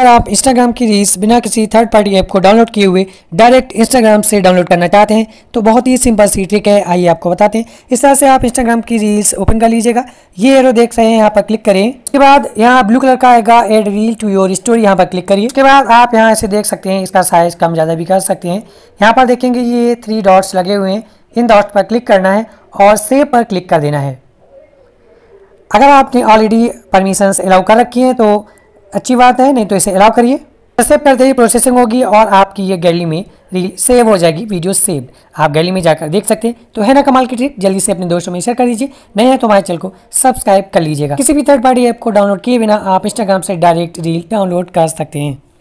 अगर आप इंस्टाग्राम की रील्स बिना किसी थर्ड पार्टी ऐप को डाउनलोड किए हुए डायरेक्ट इंस्टाग्राम से डाउनलोड करना चाहते हैं तो बहुत ही सिंपल सी ट्रिक है आइए आपको बताते हैं इस तरह से आप इंस्टाग्राम की रील्स ओपन कर लीजिएगा ये एरो देख रहे हैं यहाँ पर क्लिक करें इसके बाद यहाँ ब्लू कलर का आएगा add reel to your story यहाँ पर क्लिक करिए उसके बाद आप यहाँ इसे देख सकते हैं इसका साइज कम ज़्यादा भी कर सकते हैं यहाँ पर देखेंगे ये थ्री डॉट्स लगे हुए हैं इन डॉट्स पर क्लिक करना है और सेव पर क्लिक कर देना है अगर आपने ऑलरेडी परमिशंस अलाउ कर रखी हैं तो अच्छी बात है नहीं तो इसे अलाउ करिए सबसे पहले ही प्रोसेसिंग होगी और आपकी ये गैलरी में रील सेव हो जाएगी वीडियो सेव आप गैलरी में जाकर देख सकते हैं तो है ना कमाल की ट्रिक जल्दी से अपने दोस्तों में शेयर कर दीजिए नहीं है तो हमारे चैनल को सब्सक्राइब कर लीजिएगा किसी भी थर्ड पार्टी ऐप को डाउनलोड किए बिना आप इंस्टाग्राम से डायरेक्ट रील डाउनलोड कर सकते हैं